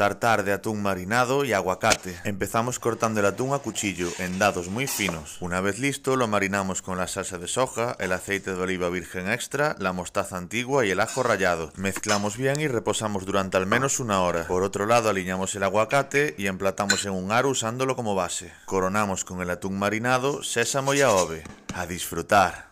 tartar de atún marinado y aguacate. Empezamos cortando el atún a cuchillo en dados muy finos. Una vez listo, lo marinamos con la salsa de soja, el aceite de oliva virgen extra, la mostaza antigua y el ajo rallado. Mezclamos bien y reposamos durante al menos una hora. Por otro lado, alineamos el aguacate y emplatamos en un aro usándolo como base. Coronamos con el atún marinado, sésamo y aove. A disfrutar.